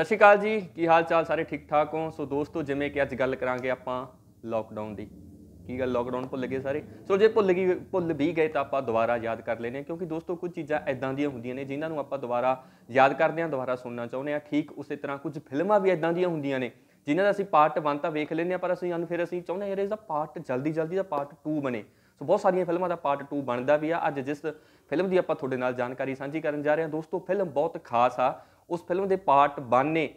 ਸਤਿ ਸ਼੍ਰੀ ਅਕਾਲ ਜੀ ਕੀ ਹਾਲ ਚਾਲ ਸਾਰੇ ਠੀਕ ਠਾਕ ਹੋ ਸੋ ਦੋਸਤੋ ਜਿਵੇਂ ਕਿ ਅੱਜ ਗੱਲ ਕਰਾਂਗੇ ਆਪਾਂ ਲਾਕਡਾਊਨ ਦੀ ਕੀ ਗੱਲ ਲਾਕਡਾਊਨ ਭੁੱਲ ਗਏ ਸਾਰੇ ਸੋ ਜੇ ਭੁੱਲ ਗਈ ਭੁੱਲ ਵੀ ਗਏ ਤਾਂ ਆਪਾਂ ਦੁਬਾਰਾ ਯਾਦ ਕਰ ਲੈਨੇ ਕਿਉਂਕਿ ਦੋਸਤੋ ਕੁਝ ਚੀਜ਼ਾਂ ਐਦਾਂ ਦੀਆਂ ਹੁੰਦੀਆਂ ਨੇ ਜਿਨ੍ਹਾਂ ਨੂੰ ਆਪਾਂ ਦੁਬਾਰਾ ਯਾਦ ਕਰਦੇ ਹਾਂ ਦੁਬਾਰਾ ਸੁਣਨਾ ਚਾਹੁੰਦੇ ਆ ਠੀਕ ਉਸੇ ਤਰ੍ਹਾਂ ਕੁਝ ਫਿਲਮਾਂ ਵੀ ਐਦਾਂ ਦੀਆਂ ਹੁੰਦੀਆਂ ਨੇ ਜਿਨ੍ਹਾਂ ਦਾ ਅਸੀਂ ਪਾਰਟ 1 ਤਾਂ ਵੇਖ ਲੈਨੇ ਆ ਪਰ ਅਸੀਂ ਹਨ ਫਿਰ ਅਸੀਂ ਚਾਹੁੰਦੇ ਯਾਰ ਇਸ ਦਾ ਪਾਰਟ ਜਲਦੀ ਜਲਦੀ ਦਾ ਪਾਰਟ 2 ਬਣੇ ਸੋ ਬਹੁਤ ਸਾਰੀਆਂ ਫਿਲਮਾਂ ਦਾ ਪਾਰਟ 2 ਬਣਦਾ ਵੀ ਆ ਅੱਜ ਜਿਸ ਫਿਲਮ ਦੀ ਆਪਾਂ ਤੁਹਾਡੇ ਨਾਲ ਜਾਣਕਾਰੀ ਸਾਂਝੀ ਕਰਨ ਜਾ ਰਹੇ ਹਾਂ ਦੋਸਤੋ ਫਿਲਮ ਬਹੁਤ ਖਾਸ ਆ ਉਸ ਫਿਲਮ ਦੇ ਪਾਰਟ 1 ਨੇ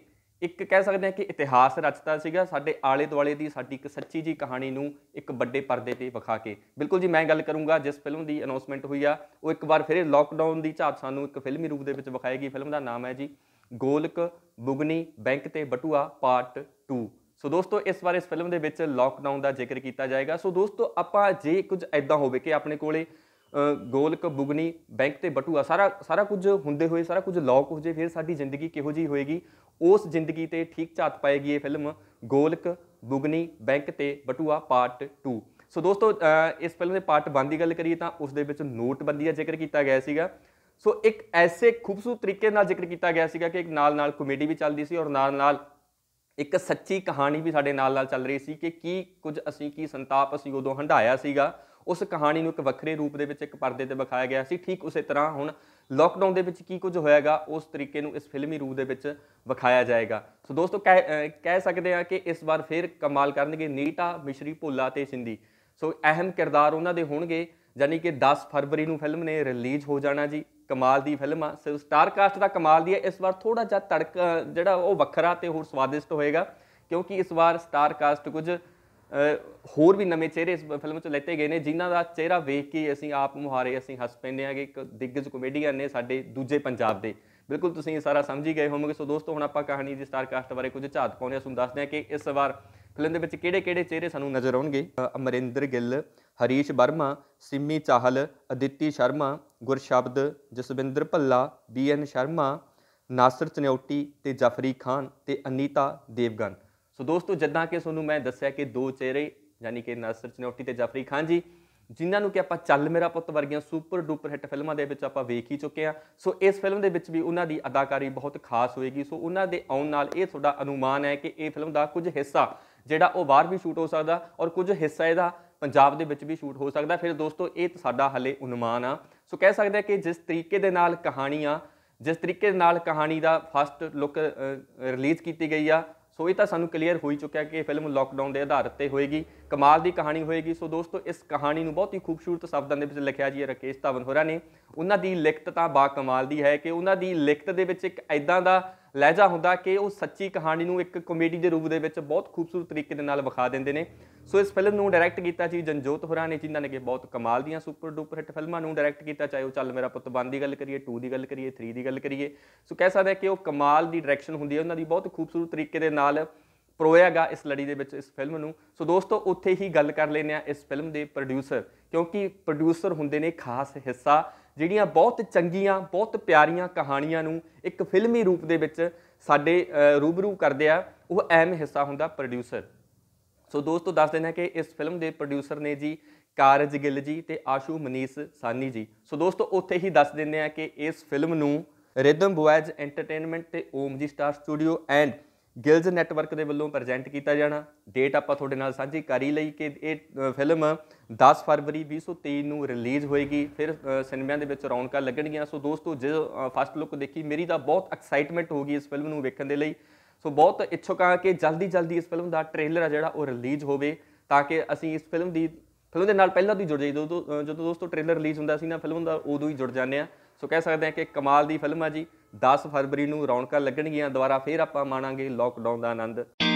ਇੱਕ ਕਹਿ ਸਕਦੇ ਹਾਂ ਕਿ ਇਤਿਹਾਸ ਰਚਤਾ ਸੀਗਾ ਸਾਡੇ ਆਲੇ ਦੁਆਲੇ ਦੀ ਸਾਡੀ ਇੱਕ ਸੱਚੀ ਜੀ ਕਹਾਣੀ ਨੂੰ ਇੱਕ ਵੱਡੇ ਪਰਦੇ ਤੇ ਵਿਖਾ ਕੇ ਬਿਲਕੁਲ ਜੀ ਮੈਂ ਗੱਲ ਕਰੂੰਗਾ ਜਿਸ ਫਿਲਮ ਦੀ ਅਨਾਉਂਸਮੈਂਟ ਹੋਈ ਆ ਉਹ ਇੱਕ ਵਾਰ ਫਿਰ ਲਾਕਡਾਊਨ ਦੀ ਝਾਤ ਸਾਨੂੰ ਇੱਕ ਫਿਲਮੀ ਰੂਪ ਦੇ ਵਿੱਚ ਵਿਖਾਏਗੀ ਫਿਲਮ ਦਾ ਨਾਮ ਹੈ ਜੀ ਗੋਲਕ ਬੁਗਨੀ ਬੈਂਕ ਤੇ ਬਟੂਆ ਪਾਰਟ 2 ਸੋ ਦੋਸਤੋ ਇਸ ਵਾਰ ਇਸ ਫਿਲਮ ਦੇ ਵਿੱਚ ਲਾਕਡਾਊਨ ਦਾ ਜ਼ਿਕਰ ਕੀਤਾ ਜਾਏਗਾ ਸੋ ਦੋਸਤੋ ਆਪਾਂ ਜੇ ਕੁਝ ਐਦਾਂ ਹੋਵੇ ਕਿ ਆਪਣੇ ਕੋਲੇ ਗੋਲਕ ਬੁਗਨੀ ਬੈਂਕ ਤੇ ਬਟੂਆ ਸਾਰਾ ਸਾਰਾ ਕੁਝ ਹੁੰਦੇ ਹੋਏ ਸਾਰਾ ਕੁਝ ਲੌਕ ਹੋ ਜੇ ਫਿਰ ਸਾਡੀ ਜ਼ਿੰਦਗੀ ਕਿਹੋ ਜੀ ਹੋਏਗੀ ਉਸ ਜ਼ਿੰਦਗੀ ਤੇ ਠੀਕ ਝਾਤ ਪਾਏਗੀ ਇਹ ਫਿਲਮ ਗੋਲਕ ਬੁਗਨੀ ਬੈਂਕ ਤੇ ਬਟੂਆ ਪਾਰਟ 2 ਸੋ ਦੋਸਤੋ ਇਸ ਫਿਲਮ ਦੇ ਪਾਰਟ 1 ਦੀ ਗੱਲ ਕਰੀਏ ਤਾਂ ਉਸ ਦੇ ਵਿੱਚ ਨੋਟਬੰਦੀ ਦਾ ਜ਼ਿਕਰ ਕੀਤਾ ਗਿਆ ਸੀਗਾ ਸੋ ਇੱਕ ਐਸੇ ਖੂਬਸੂਰਤ ਤਰੀਕੇ ਨਾਲ ਜ਼ਿਕਰ ਕੀਤਾ ਗਿਆ ਸੀਗਾ ਕਿ ਇੱਕ ਨਾਲ-ਨਾਲ ਕਾਮੇਡੀ ਵੀ ਚੱਲਦੀ ਸੀ ਔਰ ਨਾਲ-ਨਾਲ ਇੱਕ ਸੱਚੀ ਕਹਾਣੀ ਵੀ ਸਾਡੇ ਨਾਲ-ਨਾਲ ਚੱਲ ਰਹੀ ਸੀ ਕਿ ਕੀ ਕੁਝ ਅਸੀਂ ਕੀ ਸੰਤਾਪ ਅਸੀਂ ਉਦੋਂ ਹੰਡਾਇਆ ਸੀਗਾ ਉਸ ਕਹਾਣੀ ਨੂੰ ਇੱਕ ਵੱਖਰੇ ਰੂਪ ਦੇ ਵਿੱਚ ਇੱਕ ਪਰਦੇ ਤੇ ਵਿਖਾਇਆ ਗਿਆ ਸੀ ਠੀਕ ਉਸੇ ਤਰ੍ਹਾਂ ਹੁਣ ਲਾਕਡਾਊਨ ਦੇ ਵਿੱਚ ਕੀ ਕੁਝ ਹੋਇਆਗਾ ਉਸ ਤਰੀਕੇ ਨੂੰ ਇਸ ਫਿਲਮੀ ਰੂਪ ਦੇ ਵਿੱਚ ਵਿਖਾਇਆ ਜਾਏਗਾ ਸੋ ਦੋਸਤੋ ਕਹਿ ਸਕਦੇ ਆ ਕਿ ਇਸ ਵਾਰ ਫੇਰ ਕਮਾਲ ਕਰਨਗੇ ਨੀਟਾ ਮਿਸ਼ਰੀ ਭੋਲਾ ਤੇ ਸਿੰਧੀ ਸੋ ਅਹਿਮ ਕਿਰਦਾਰ ਉਹਨਾਂ ਦੇ ਹੋਣਗੇ ਯਾਨੀ ਕਿ 10 ਫਰਵਰੀ ਨੂੰ ਫਿਲਮ ਨੇ ਰਿਲੀਜ਼ ਹੋ ਜਾਣਾ ਜੀ ਕਮਾਲ ਦੀ ਫਿਲਮ ਆ ਸੋ ਸਟਾਰ ਕਾਸਟ ਦਾ ਕਮਾਲ ਦੀ ਹੈ ਇਸ ਵਾਰ ਥੋੜਾ ਜਿਹਾ ਤੜਕ ਜਿਹੜਾ ਉਹ ਵੱਖਰਾ ਤੇ ਹੋਰ ਸਵਾਦਿਸ਼ਟ ਹੋਏਗਾ ਕਿਉਂਕਿ ਇਸ ਵਾਰ ਸਟਾਰ ਕਾਸਟ ਕੁਝ ਹੋਰ ਵੀ ਨਵੇਂ ਚਿਹਰੇ ਇਸ ਫਿਲਮ 'ਚ ਲੈਤੇ ਗਏ ਨੇ ਜਿਨ੍ਹਾਂ ਦਾ ਚਿਹਰਾ ਵੇਖ ਕੇ ਅਸੀਂ ਆਪ ਮੁਹਾਰੇ ਅਸੀਂ ਹੱਸ ਪੈਂਦੇ ਹਾਂ ਕਿ ਇੱਕ ਦਿੱਗਜ ਕਮੇਡੀਅਨ ਨੇ ਸਾਡੇ ਦੂਜੇ ਪੰਜਾਬ ਦੇ ਬਿਲਕੁਲ ਤੁਸੀਂ ਇਹ ਸਾਰਾ ਸਮਝ ਹੀ ਗਏ ਹੋਵੋਗੇ ਸੋ ਦੋਸਤੋ ਹੁਣ ਆਪਾਂ ਕਹਾਣੀ ਦੀ ਸਟਾਰ ਕਾਸਟ ਬਾਰੇ ਕੁਝ ਝਾਤ ਪਾਉਂਦੇ ਆਂ ਤੁਹਾਨੂੰ ਦੱਸਦੇ ਆਂ ਕਿ ਇਸ ਵਾਰ ਫਿਲਮ ਦੇ ਵਿੱਚ ਕਿਹੜੇ-ਕਿਹੜੇ ਚਿਹਰੇ ਸਾਨੂੰ ਨਜ਼ਰ ਆਉਣਗੇ ਅਮਰਿੰਦਰ ਗਿੱਲ ਹਰੀਸ਼ ਵਰਮਾ ਸਿੰਮੀ ਚਾਹਲ ਅਦਿੱਤੀ ਸ਼ਰਮਾ ਗੁਰਸ਼ਬਦ ਜਸਵਿੰਦਰ ਭੱਲਾ ਬੀਐਨ ਸ਼ਰਮਾ ਨਾਸਰ ਚਨੌਟੀ ਤੇ ਜਫਰੀ ਖਾਨ ਤੇ ਅਨੀਤਾ ਦੇਵਗਨ ਸੋ ਦੋਸਤੋ ਜਿੱਦਾਂ ਕਿ ਤੁਹਾਨੂੰ ਮੈਂ ਦੱਸਿਆ ਕਿ ਦੋ ਚਿਹਰੇ ਯਾਨੀ ਕਿ ਨਾਸਰ ਚਨੌਟੀ ਤੇ ਜਾਫਰੀ ਖਾਨ ਜੀ ਜਿਨ੍ਹਾਂ ਨੂੰ ਕਿ ਆਪਾਂ ਚੱਲ ਮੇਰਾ ਪੁੱਤ ਵਰਗੀਆਂ ਸੁਪਰ ਡੂਪਰ ਹਿੱਟ ਫਿਲਮਾਂ ਦੇ ਵਿੱਚ ਆਪਾਂ ਵੇਖ ਹੀ ਚੁੱਕੇ ਆ ਸੋ ਇਸ ਫਿਲਮ ਦੇ ਵਿੱਚ ਵੀ ਉਹਨਾਂ ਦੀ ਅਦਾਕਾਰੀ ਬਹੁਤ ਖਾਸ ਹੋਏਗੀ ਸੋ ਉਹਨਾਂ ਦੇ ਆਉਣ ਨਾਲ ਇਹ ਤੁਹਾਡਾ ਅਨੁਮਾਨ ਹੈ ਕਿ ਇਹ ਫਿਲਮ ਦਾ ਕੁਝ ਹਿੱਸਾ ਜਿਹੜਾ ਉਹ ਬਾਹਰ ਵੀ ਸ਼ੂਟ ਹੋ ਸਕਦਾ ਔਰ ਕੁਝ ਹਿੱਸਾ ਇਹਦਾ ਪੰਜਾਬ ਦੇ ਵਿੱਚ ਵੀ ਸ਼ੂਟ ਹੋ ਸਕਦਾ ਫਿਰ ਦੋਸਤੋ ਇਹ ਸਾਡਾ ਹਲੇ ਅਨੁਮਾਨ ਆ ਸੋ ਕਹਿ ਸਕਦੇ ਕਿ ਜਿਸ ਤਰੀਕੇ ਦੇ ਨਾਲ ਕਹਾਣੀ ਆ ਜਿਸ ਤਰੀਕੇ ਦੇ ਨਾਲ ਕਹਾਣੀ ਦਾ ਫਸਟ ਲੁੱਕ ਰਿਲੀਜ਼ ਕੀਤੀ ਗਈ ਆ ਸੋ ਇਹ ਤਾਂ ਸਾਨੂੰ ਕਲੀਅਰ ਹੋ ਹੀ ਚੁੱਕਿਆ ਕਿ ਇਹ ਫਿਲਮ ਲਾਕਡਾਊਨ ਦੇ ਆਧਾਰ ਤੇ ਹੋਏਗੀ ਕਮਾਲ ਦੀ ਕਹਾਣੀ ਹੋਏਗੀ ਸੋ ਦੋਸਤੋ ਇਸ ਕਹਾਣੀ ਨੂੰ ਬਹੁਤ ਹੀ ਖੂਬਸੂਰਤ ਸ਼ਬਦਾਂ ਦੇ ਵਿੱਚ ਲਿਖਿਆ ਜੀ ਰਕੇਸ਼ ਧਵਨ ਹੋਰਾਂ ਨੇ ਉਹਨਾਂ ਦੀ ਲਿਖਤ ਤਾਂ ਬਾ ਕਮਾਲ ਦੀ ਹੈ ਕਿ ਉਹਨਾਂ ਦੀ ਲਿਖਤ ਦੇ ਵਿੱਚ ਇੱਕ ਐਦਾਂ ਦਾ ਲਹਿਜਾ ਹੁੰਦਾ ਕਿ ਉਹ ਸੱਚੀ ਕਹਾਣੀ ਨੂੰ ਇੱਕ ਕਮੇਡੀ ਦੇ ਰੂਪ ਦੇ ਵਿੱਚ ਬਹੁਤ ਖੂਬਸੂਰਤ ਤਰੀਕੇ ਦੇ ਨਾਲ ਵਿਖਾ ਦਿੰਦੇ ਨੇ ਸੋ ਇਸ ਫਿਲਮ ਨੂੰ ਡਾਇਰੈਕਟ ਕੀਤਾ ਜੀ ਜਨਜੋਤ ਹੋਰਾਂ ਨੇ ਜਿਨ੍ਹਾਂ ਨੇ ਕਿ ਬਹੁਤ ਕਮਾਲ ਦੀਆਂ ਸੁਪਰ ਡੂਪਰ ਹਿੱਟ ਫਿਲਮਾਂ ਨੂੰ ਡਾਇਰੈਕਟ ਕੀਤਾ ਚਾਹੇ ਉਹ ਚੱਲ ਮੇਰਾ ਪੁੱਤ ਬੰਦ ਦੀ ਗੱਲ ਕਰੀਏ 2 ਦੀ ਗੱਲ ਕਰੀਏ 3 ਦੀ ਗੱਲ ਕਰੀਏ ਸੋ ਕਹਿ ਸਕਦਾ ਕਿ ਉਹ ਕਮਾਲ ਦੀ ਡਾਇਰੈਕਸ਼ਨ ਹੁੰਦੀ ਹੈ ਉਹਨਾਂ ਦੀ ਬਹੁਤ ਖੂਬਸੂਰਤ ਤਰੀਕੇ ਦੇ ਨਾਲ ਪਰੋਇਆਗਾ ਇਸ ਲੜੀ ਦੇ ਵਿੱਚ ਇਸ ਫਿਲਮ ਨੂੰ ਸੋ ਦੋਸਤੋ ਉੱਥੇ ਹੀ ਗੱਲ ਕਰ ਲੈਨੇ ਆ ਇਸ ਫਿਲਮ ਦੇ ਪ੍ਰੋਡਿਊਸਰ ਕਿਉਂਕਿ ਪ੍ਰੋਡਿਊਸਰ ਹੁੰਦੇ ਨੇ ਖਾਸ ਹਿੱਸਾ ਜਿਹੜੀਆਂ ਬਹੁਤ ਚੰਗੀਆਂ ਬਹੁਤ ਪਿਆਰੀਆਂ ਕਹਾਣੀਆਂ ਨੂੰ ਇੱਕ ਫਿਲਮੀ ਰੂਪ ਦੇ ਵਿੱਚ ਸਾਡੇ ਰੂਬਰੂ ਕਰਦੇ ਆ ਉਹ ਐਮ ਹਿੱਸਾ ਹੁੰਦਾ ਪ੍ਰੋਡਿਊਸਰ ਸੋ ਦੋਸਤੋ ਦੱਸ ਦੇਣਾ ਕਿ ਇਸ ਫਿਲਮ ਦੇ ਪ੍ਰੋਡਿਊਸਰ ਨੇ ਜੀ ਕਾਰਜ ਗਿੱਲ ਜੀ ਤੇ ਆਸ਼ੂ ਮਨੀਸ ਸਾਨੀ ਜੀ ਸੋ ਦੋਸਤੋ ਉੱਥੇ ਹੀ ਦੱਸ ਦਿੰਦੇ ਆ ਕਿ ਇਸ ਫਿਲਮ ਨੂੰ ਰਿਦਮ ਬੁਆਇਜ਼ ਐਂਟਰਟੇਨਮੈਂਟ ਤੇ Omjee star studio and Gillz network ਦੇ ਵੱਲੋਂ ਪ੍ਰੈਜ਼ੈਂਟ ਕੀਤਾ ਜਾਣਾ ਡੇਟ ਆਪਾਂ ਤੁਹਾਡੇ ਨਾਲ ਸਾਂਝੀ ਕਰ ਹੀ ਲਈ ਕਿ ਇਹ ਫਿਲਮ 10 ਫਰਵਰੀ 2023 ਨੂੰ ਰਿਲੀਜ਼ ਹੋਏਗੀ ਫਿਰ ਸਿਨੇਮਿਆਂ ਦੇ ਵਿੱਚ ਰੌਣਕਾਂ ਲੱਗਣਗੀਆਂ ਸੋ ਦੋਸਤੋ ਜੇ ਫਸਟ ਲੁੱਕ ਦੇਖੀ ਮੇਰੀ ਤਾਂ ਬਹੁਤ ਐਕਸਾਈਟਮੈਂਟ ਹੋ ਗਈ ਇਸ ਫਿਲਮ ਨੂੰ ਵੇਖਣ ਦੇ ਲਈ ਸੋ ਬਹੁਤ ਇੱਛੁਕ ਆ ਕਿ ਜਲਦੀ ਜਲਦੀ ਇਸ ਫਿਲਮ ਦਾ ਟ੍ਰੇਲਰ ਆ ਜਿਹੜਾ ਉਹ ਰਿਲੀਜ਼ ਹੋਵੇ ਤਾਂ ਕਿ ਅਸੀਂ ਇਸ ਫਿਲਮ ਦੀ ਫਿਲਮ ਦੇ ਨਾਲ ਪਹਿਲਾਂ ਤੋਂ ਹੀ ਜੁੜ ਜਾਈਏ ਜਦੋਂ ਜਦੋਂ ਦੋਸਤੋ ਟ੍ਰੇਲਰ ਰਿਲੀਜ਼ ਹੁੰਦਾ ਸੀ ਨਾ ਫਿਲਮ ਦਾ ਉਦੋਂ ਹੀ ਜੁੜ ਜਾਂਦੇ ਆ ਸੋ ਕਹਿ ਸਕਦੇ ਹਾਂ ਕਿ ਕਮਾਲ ਦੀ ਫਿਲਮ ਆ ਜੀ 10 ਫਰਵਰੀ ਨੂੰ ਰੌਣਕਾਂ ਲੱਗਣਗੀਆਂ ਦੁਬਾਰਾ ਫੇਰ ਆਪਾਂ ਮਾਣਾਂਗੇ ਲੋਕਡਾਊਨ ਦਾ ਆਨੰਦ